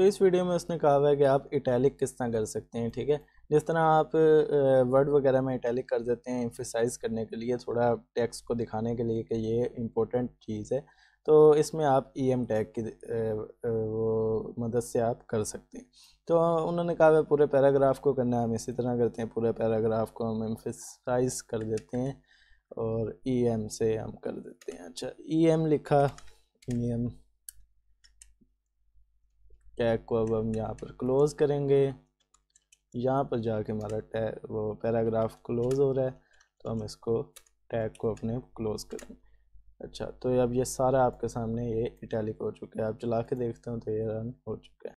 तो इस वीडियो में उसने कहा हुआ है कि आप इटैलिक किस तरह कर सकते हैं ठीक है जिस तरह आप वर्ड वगैरह में इटैलिक कर देते हैं इम्फिसाइज करने के लिए थोड़ा टेक्स्ट को दिखाने के लिए कि ये इम्पोर्टेंट चीज़ है तो इसमें आप ई एम टैग की वो मदद से आप कर सकते हैं तो उन्होंने कहा है पूरे पैराग्राफ को करना हम इसी तरह करते हैं पूरे पैराग्राफ को हम एम्फिसाइज कर देते हैं और ई एम से हम कर देते हैं अच्छा ई एम लिखा ई एम टैग को अब हम यहाँ पर क्लोज़ करेंगे यहाँ पर जाके हमारा टैग वो पैराग्राफ क्लोज़ हो रहा है तो हम इसको टैग को अपने क्लोज़ करेंगे अच्छा तो अब ये सारा आपके सामने ये इटैलिक हो चुका है आप चला के देखते हो तो ये रन हो चुका है